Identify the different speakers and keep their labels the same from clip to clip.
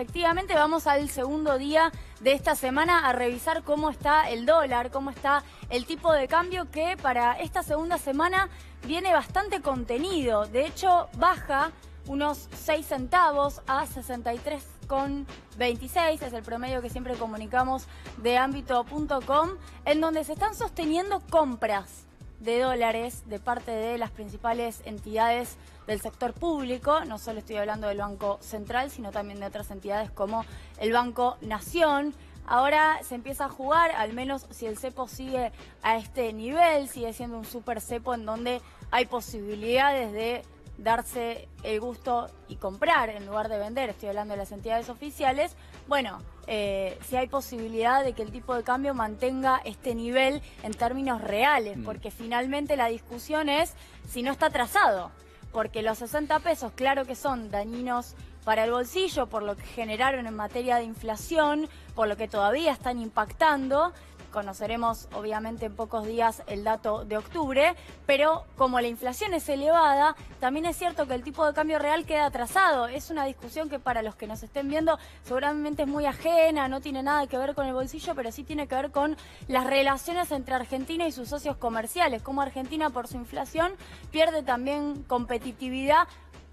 Speaker 1: efectivamente vamos al segundo día de esta semana a revisar cómo está el dólar, cómo está el tipo de cambio que para esta segunda semana viene bastante contenido. De hecho, baja unos 6 centavos a 63,26, es el promedio que siempre comunicamos de ámbito.com, en donde se están sosteniendo compras de dólares de parte de las principales entidades del sector público. No solo estoy hablando del Banco Central, sino también de otras entidades como el Banco Nación. Ahora se empieza a jugar, al menos si el cepo sigue a este nivel, sigue siendo un super cepo en donde hay posibilidades de darse el gusto y comprar en lugar de vender. Estoy hablando de las entidades oficiales bueno, eh, si hay posibilidad de que el tipo de cambio mantenga este nivel en términos reales, mm. porque finalmente la discusión es si no está trazado, porque los 60 pesos, claro que son dañinos para el bolsillo, por lo que generaron en materia de inflación, por lo que todavía están impactando, Conoceremos obviamente en pocos días el dato de octubre, pero como la inflación es elevada, también es cierto que el tipo de cambio real queda atrasado. Es una discusión que para los que nos estén viendo seguramente es muy ajena, no tiene nada que ver con el bolsillo, pero sí tiene que ver con las relaciones entre Argentina y sus socios comerciales, como Argentina por su inflación pierde también competitividad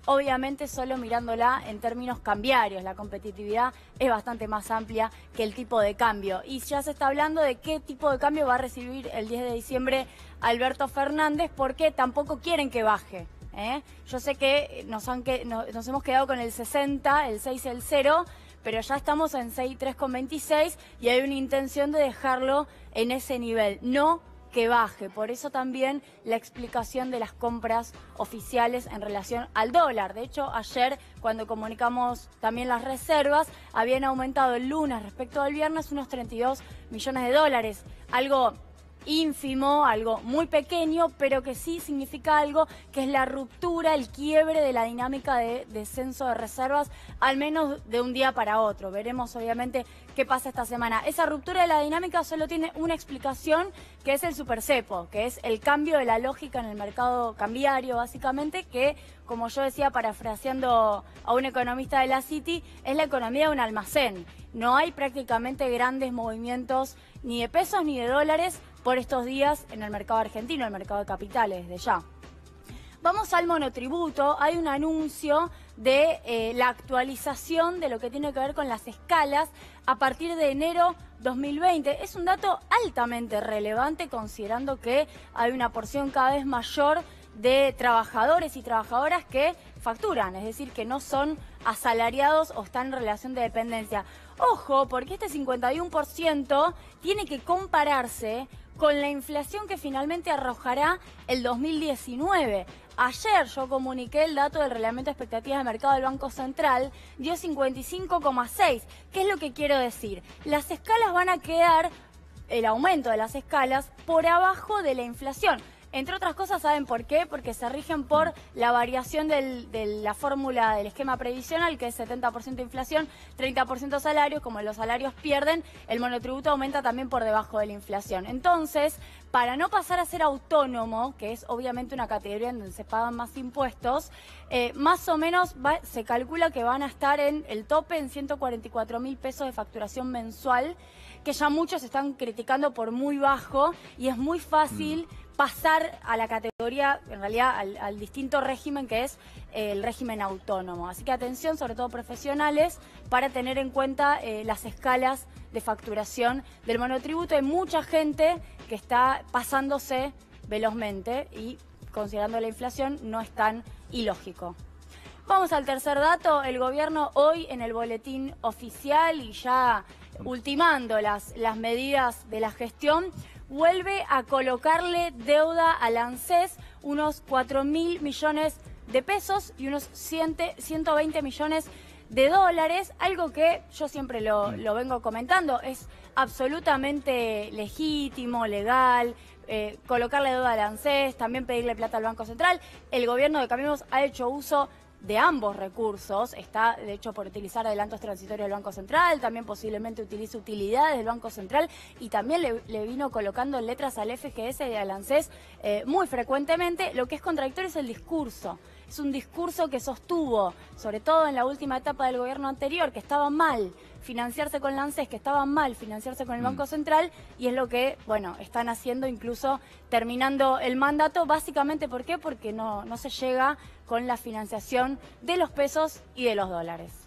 Speaker 1: obviamente solo mirándola en términos cambiarios. La competitividad es bastante más amplia que el tipo de cambio. Y ya se está hablando de qué tipo de cambio va a recibir el 10 de diciembre Alberto Fernández, porque tampoco quieren que baje. ¿eh? Yo sé que nos, han que nos, hemos quedado con el 60, el 6, el 0 pero ya estamos en 26 y hay una intención de dejarlo en ese nivel. No que baje. Por eso también la explicación de las compras oficiales en relación al dólar. De hecho, ayer cuando comunicamos también las reservas, habían aumentado el lunes respecto al viernes unos 32 millones de dólares. Algo ínfimo, algo muy pequeño, pero que sí significa algo que es la ruptura, el quiebre de la dinámica de descenso de reservas, al menos de un día para otro. Veremos obviamente qué pasa esta semana. Esa ruptura de la dinámica solo tiene una explicación, que es el supercepo, que es el cambio de la lógica en el mercado cambiario, básicamente, que, como yo decía, parafraseando a un economista de la City, es la economía de un almacén. No hay prácticamente grandes movimientos ni de pesos ni de dólares, por estos días en el mercado argentino, el mercado de capitales de ya. Vamos al monotributo. Hay un anuncio de eh, la actualización de lo que tiene que ver con las escalas a partir de enero 2020. Es un dato altamente relevante considerando que hay una porción cada vez mayor de trabajadores y trabajadoras que facturan, es decir, que no son asalariados o están en relación de dependencia. Ojo, porque este 51% tiene que compararse con la inflación que finalmente arrojará el 2019. Ayer yo comuniqué el dato del reglamento de expectativas de mercado del Banco Central, dio 55,6. ¿Qué es lo que quiero decir? Las escalas van a quedar el aumento de las escalas por abajo de la inflación. Entre otras cosas, ¿saben por qué? Porque se rigen por la variación de la fórmula del esquema previsional, que es 70% inflación, 30% salarios. Como los salarios pierden, el monotributo aumenta también por debajo de la inflación. Entonces, para no pasar a ser autónomo, que es obviamente una categoría en donde se pagan más impuestos, eh, más o menos se calcula que van a estar en el tope en 144 mil pesos de facturación mensual, que ya muchos están criticando por muy bajo y es muy fácil. Mm. pasar a la categoría, en realidad al, distinto régimen que es eh, el régimen autónomo. Así que atención, sobre todo profesionales, para tener en cuenta eh, las escalas de facturación del monotributo. Hay mucha gente que está pasándose velozmente y considerando la inflación no es tan ilógico. Vamos al tercer dato. El gobierno hoy en el boletín oficial y ya ultimando las, las medidas de la gestión, vuelve a colocarle deuda al ANSES, unos 4 mil millones de pesos y unos 120 millones de de dólares, algo que yo siempre lo, mm. lo vengo comentando, es absolutamente legítimo, legal, eh, colocarle deuda al ANSES, también pedirle plata al Banco Central. El gobierno de Caminos ha hecho uso de ambos recursos, está de hecho por utilizar adelantos transitorios del Banco Central, también posiblemente utiliza utilidades del Banco Central y también le, vino colocando letras al FGS y al ANSES eh, muy frecuentemente. Lo que es contradictorio es el discurso es un discurso que sostuvo, sobre todo en la última etapa del gobierno anterior, que estaba mal financiarse con la ANSES, que estaba mal financiarse con el mm. Banco Central, y es lo que, bueno, están haciendo incluso terminando el mandato, básicamente, ¿por qué? Porque no, no se llega con la financiación de los pesos y de los dólares.